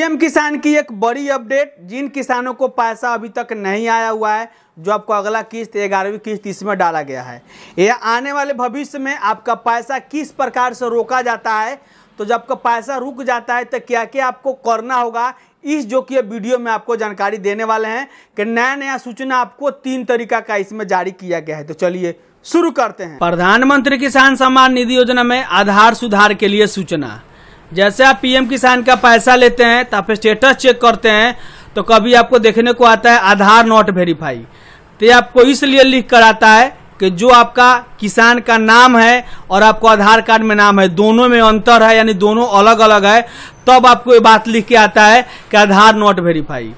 PM किसान की एक बड़ी अपडेट जिन किसानों को पैसा अभी तक नहीं आया हुआ है जो आपको अगला किस्त ग्यारहवीं किस्त इसमें डाला गया है यह आने वाले भविष्य में आपका पैसा किस प्रकार से रोका जाता है तो जब आपका पैसा रुक जाता है तो क्या क्या आपको करना होगा इस जो कि वीडियो में आपको जानकारी देने वाले हैं कि नया नया सूचना आपको तीन तरीका का इसमें जारी किया गया है तो चलिए शुरू करते हैं प्रधानमंत्री किसान सम्मान निधि योजना में आधार सुधार के लिए सूचना जैसे आप पीएम किसान का पैसा लेते हैं तो आप स्टेटस चेक करते हैं तो कभी आपको देखने को आता है आधार नॉट वेरीफाई तो ये आपको इसलिए लिख कर आता है कि जो आपका किसान का नाम है और आपको आधार कार्ड में नाम है दोनों में अंतर है यानी दोनों अलग अलग है तब आपको ये बात लिख के आता है कि आधार नॉट वेरीफाई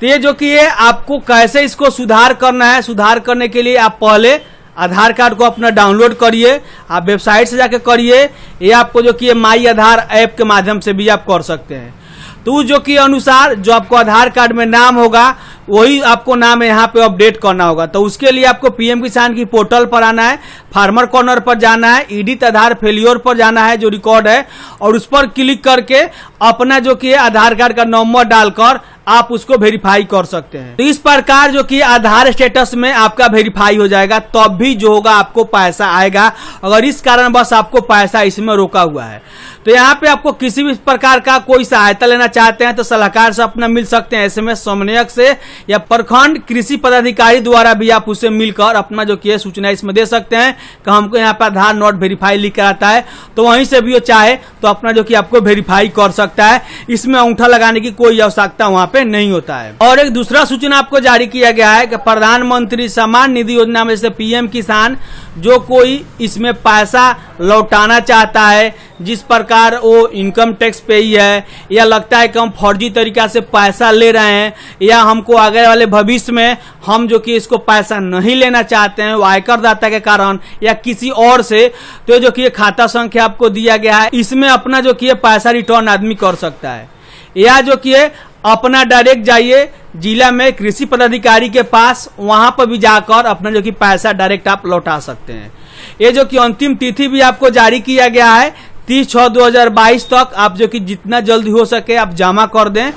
तो ये जो कि ये आपको कैसे इसको सुधार करना है सुधार करने के लिए आप पहले आधार कार्ड को अपना डाउनलोड करिए आप वेबसाइट से जाके करिए ये आपको जो कि माई आधार ऐप के माध्यम से भी आप कर सकते हैं तो जो कि अनुसार जो आपको आधार कार्ड में नाम होगा वही आपको नाम यहाँ पे अपडेट करना होगा तो उसके लिए आपको पीएम किसान की पोर्टल पर आना है फार्मर कॉर्नर पर जाना है ईडित आधार फेल्योर पर जाना है जो रिकॉर्ड है और उस पर क्लिक करके अपना जो कि आधार कार्ड का नंबर डालकर आप उसको वेरीफाई कर सकते हैं तो इस प्रकार जो कि आधार स्टेटस में आपका वेरीफाई हो जाएगा तब तो भी जो होगा आपको पैसा आएगा अगर इस कारण बस आपको पैसा इसमें रोका हुआ है तो यहाँ पे आपको किसी भी प्रकार का कोई सहायता लेना चाहते हैं तो सलाहकार से अपना मिल सकते हैं ऐसे में समन्वयक से या प्रखंड कृषि पदाधिकारी द्वारा भी आप उसे मिलकर अपना जो की सूचना इसमें दे सकते हैं कि हमको यहाँ पे आधार नॉट वेरीफाई लिख कर आता है तो वहीं से भी वो चाहे तो अपना जो कि आपको वेरीफाई कर सकता है इसमें अंगूठा लगाने की कोई आवश्यकता वहां पे नहीं होता है और एक दूसरा सूचना आपको जारी किया गया है कि प्रधानमंत्री सम्मान निधि योजना में से पीएम किसान जो कोई इसमें पैसा लौटाना चाहता है जिस प्रकार वो इनकम टैक्स पे ही है या लगता है कि हम फर्जी तरीका से पैसा ले रहे हैं या हमको आगे वाले भविष्य में हम जो कि इसको पैसा नहीं लेना चाहते हैं वो आयकरदाता के कारण या किसी और से तो जो कि खाता संख्या आपको दिया गया है इसमें अपना जो कि पैसा रिटर्न आदमी कर सकता है या जो कि अपना डायरेक्ट जाइए जिला में कृषि पदाधिकारी के पास वहां पर भी जाकर अपना जो कि पैसा डायरेक्ट आप लौटा सकते हैं ये जो कि अंतिम तिथि भी आपको जारी किया गया है तीस छः दो हजार बाईस तक आप जो कि जितना जल्दी हो सके आप जमा कर दें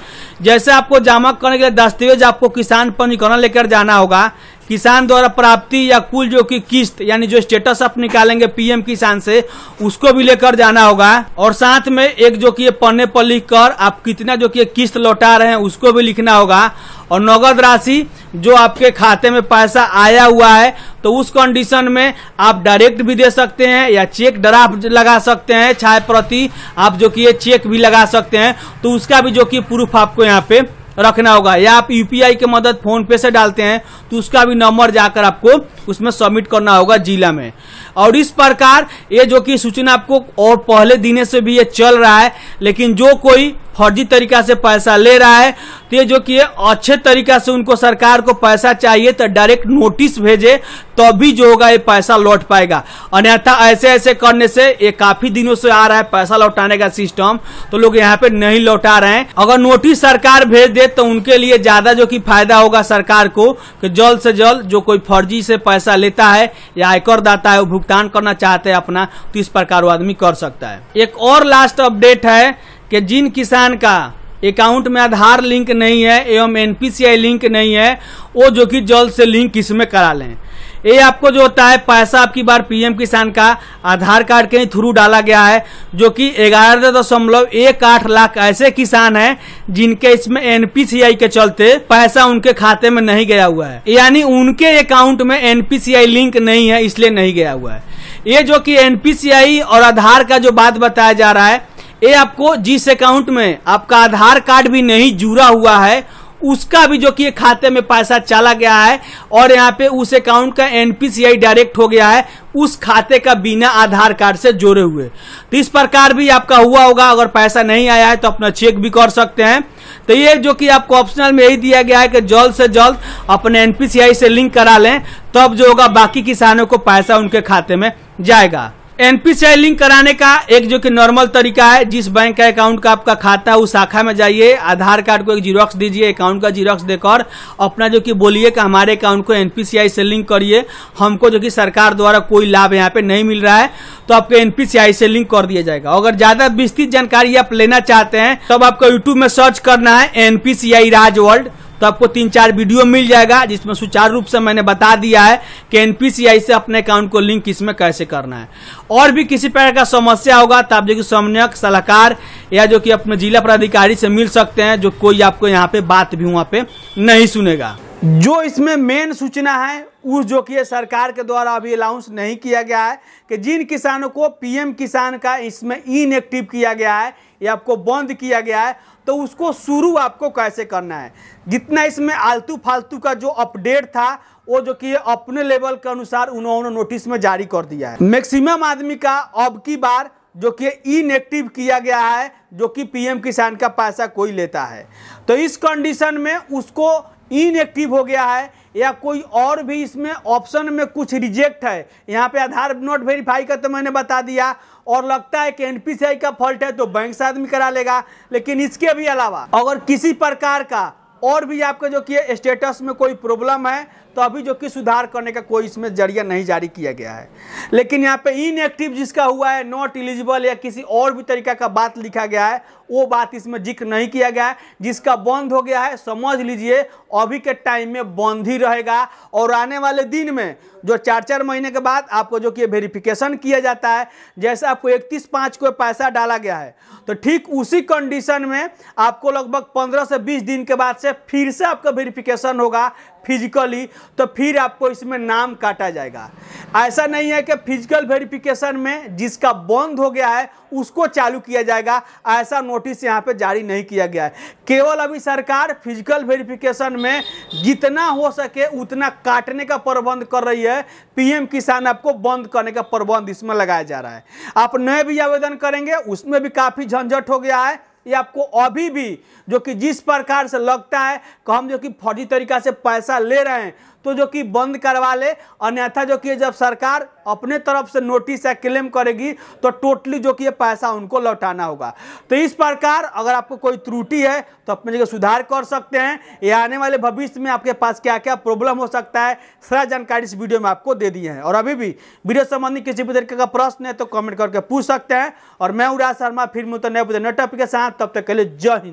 जैसे आपको जमा करने के लिए दस्तावेज आपको किसान पंजीकरण लेकर जाना होगा किसान द्वारा प्राप्ति या कुल जो कि किस्त यानी जो स्टेटस आप निकालेंगे पीएम किसान से उसको भी लेकर जाना होगा और साथ में एक जो कि पन्ने पर लिख कर आप कितना जो कि किस्त लौटा रहे हैं उसको भी लिखना होगा और नगद राशि जो आपके खाते में पैसा आया हुआ है तो उस कंडीशन में आप डायरेक्ट भी दे सकते हैं या चेक ड्राफ्ट लगा सकते हैं छाय प्रति आप जो कि ये चेक भी लगा सकते हैं तो उसका भी जो कि प्रूफ आपको यहाँ पे रखना होगा या आप यूपीआई के मदद फोन पे से डालते हैं तो उसका भी नंबर जाकर आपको उसमें सबमिट करना होगा जिला में और इस प्रकार ये जो कि सूचना आपको और पहले दिने से भी ये चल रहा है लेकिन जो कोई फर्जी तरीका से पैसा ले रहा है तो ये जो कि अच्छे तरीका से उनको सरकार को पैसा चाहिए तो डायरेक्ट नोटिस भेजे तभी तो जो होगा ये पैसा लौट पाएगा अन्यथा ऐसे ऐसे करने से ये काफी दिनों से आ रहा है पैसा लौटाने का सिस्टम तो लोग यहाँ पे नहीं लौटा रहे हैं अगर नोटिस सरकार भेज दे तो उनके लिए ज्यादा जो कि फायदा होगा सरकार को कि जल्द से जल्द जो कोई फर्जी से पैसा लेता है या आयकर दाता है वो भुगतान करना चाहते हैं अपना तो इस प्रकार वो आदमी कर सकता है एक और लास्ट अपडेट है कि जिन किसान का अकाउंट में आधार लिंक नहीं है एवं एनपीसीआई लिंक नहीं है वो जो कि जल्द से लिंक इसमें करा लें ये आपको जो होता है पैसा आपकी बार पीएम किसान का आधार कार्ड के थ्रू डाला गया है जो कि ग्यारह दशमलव एक आठ लाख ऐसे किसान हैं जिनके इसमें एनपीसीआई के चलते पैसा उनके खाते में नहीं गया हुआ है यानी उनके अकाउंट में एनपीसीआई लिंक नहीं है इसलिए नहीं गया हुआ है ये जो कि एनपीसीआई और आधार का जो बात बताया जा रहा है ये आपको जिस अकाउंट में आपका आधार कार्ड भी नहीं जुड़ा हुआ है उसका भी जो कि खाते में पैसा चला गया है और यहाँ पे उस अकाउंट का एनपीसीआई डायरेक्ट हो गया है उस खाते का बिना आधार कार्ड से जोड़े हुए तो इस प्रकार भी आपका हुआ होगा अगर पैसा नहीं आया है तो अपना चेक भी कर सकते हैं तो ये जो कि आपको ऑप्शनल में यही दिया गया है कि जल्द से जल्द अपने एनपीसीआई से लिंक करा लें तब तो जो होगा बाकी किसानों को पैसा उनके खाते में जाएगा एनपीसीआई लिंक कराने का एक जो कि नॉर्मल तरीका है जिस बैंक का अकाउंट का आपका खाता है उस शाखा में जाइए आधार कार्ड को एक जीरोक्स दीजिए अकाउंट का जीरोक्स देकर अपना जो कि बोलिए कि हमारे अकाउंट को एनपीसीआई से लिंक करिए हमको जो कि सरकार द्वारा कोई लाभ यहाँ पे नहीं मिल रहा है तो आपको एनपीसीआई से लिंक कर दिया जाएगा अगर ज्यादा विस्तृत जानकारी आप लेना चाहते हैं तब तो आपको यूट्यूब में सर्च करना है एनपीसीआई राज वर्ल्ड तो आपको तीन चार वीडियो मिल जाएगा जिसमें सुचारू रूप से मैंने बता दिया है कि एनपीसीआई से अपने अकाउंट को लिंक इसमें कैसे करना है और भी किसी प्रकार का समस्या होगा तो आप जो कि समन्वयक सलाहकार या जो कि अपने जिला पदाधिकारी से मिल सकते हैं जो कोई आपको यहाँ पे बात भी वहाँ पे नहीं सुनेगा जो इसमें मेन सूचना है उस जो कि सरकार के द्वारा अभी अलाउंस नहीं किया गया है कि जिन किसानों को पीएम किसान का इसमें इनएक्टिव किया गया है या आपको बंद किया गया है तो उसको शुरू आपको कैसे करना है जितना इसमें आलतू फालतू का जो अपडेट था वो जो कि अपने लेवल के अनुसार उन्होंने नोटिस में जारी कर दिया है मैक्सिमम आदमी का अब की बार जो कि इनएक्टिव किया गया है जो कि पीएम किसान का पैसा कोई लेता है तो इस कंडीशन में उसको इनएक्टिव हो गया है या कोई और भी इसमें ऑप्शन में कुछ रिजेक्ट है यहाँ पे आधार नोट वेरीफाई का तो मैंने बता दिया और लगता है कि एनपीसीआई का फॉल्ट है तो बैंक से आदमी करा लेगा लेकिन इसके भी अलावा अगर किसी प्रकार का और भी आपका जो कि स्टेटस में कोई प्रॉब्लम है तो अभी जो कि सुधार करने का कोई इसमें जरिया नहीं जारी किया गया है लेकिन यहाँ पे इनएक्टिव जिसका हुआ है नॉट इलिजिबल या किसी और भी तरीका का बात लिखा गया है वो बात इसमें जिक्र नहीं किया गया है जिसका बंद हो गया है समझ लीजिए अभी के टाइम में बंद ही रहेगा और आने वाले दिन में जो चार चार महीने के बाद आपको जो कि वेरिफिकेशन किया जाता है जैसे आपको इकतीस पाँच को पैसा डाला गया है तो ठीक उसी कंडीशन में आपको लगभग पंद्रह से बीस दिन के बाद से फिर से आपका वेरिफिकेशन होगा फिजिकली तो फिर आपको इसमें नाम काटा जाएगा ऐसा नहीं है कि फिजिकल वेरिफिकेशन में जिसका बंद हो गया है उसको चालू किया जाएगा ऐसा नोटिस यहाँ पे जारी नहीं किया गया है केवल अभी सरकार फिजिकल वेरिफिकेशन में जितना हो सके उतना काटने का प्रबंध कर रही है पीएम किसान आपको बंद करने का प्रबंध इसमें लगाया जा रहा है आप नए भी आवेदन करेंगे उसमें भी काफ़ी झंझट हो गया है ये आपको अभी भी जो कि जिस प्रकार से लगता है कि हम जो कि फौजी तरीका से पैसा ले रहे हैं तो जो कि बंद करवा ले अन्यथा जो कि जब सरकार अपने तरफ से नोटिस या क्लेम करेगी तो टोटली जो कि ये पैसा उनको लौटाना होगा तो इस प्रकार अगर आपको कोई त्रुटि है तो अपने जगह सुधार कर सकते हैं या आने वाले भविष्य में आपके पास क्या क्या प्रॉब्लम हो सकता है सारा जानकारी इस वीडियो में आपको दे दिए हैं और अभी भी वीडियो संबंधी किसी भी तरीके का प्रश्न है तो कमेंट करके पूछ सकते हैं और मैं उड़ा शर्मा फिर मुझे नए टॉपिक के साथ तब तक के लिए जय हिंद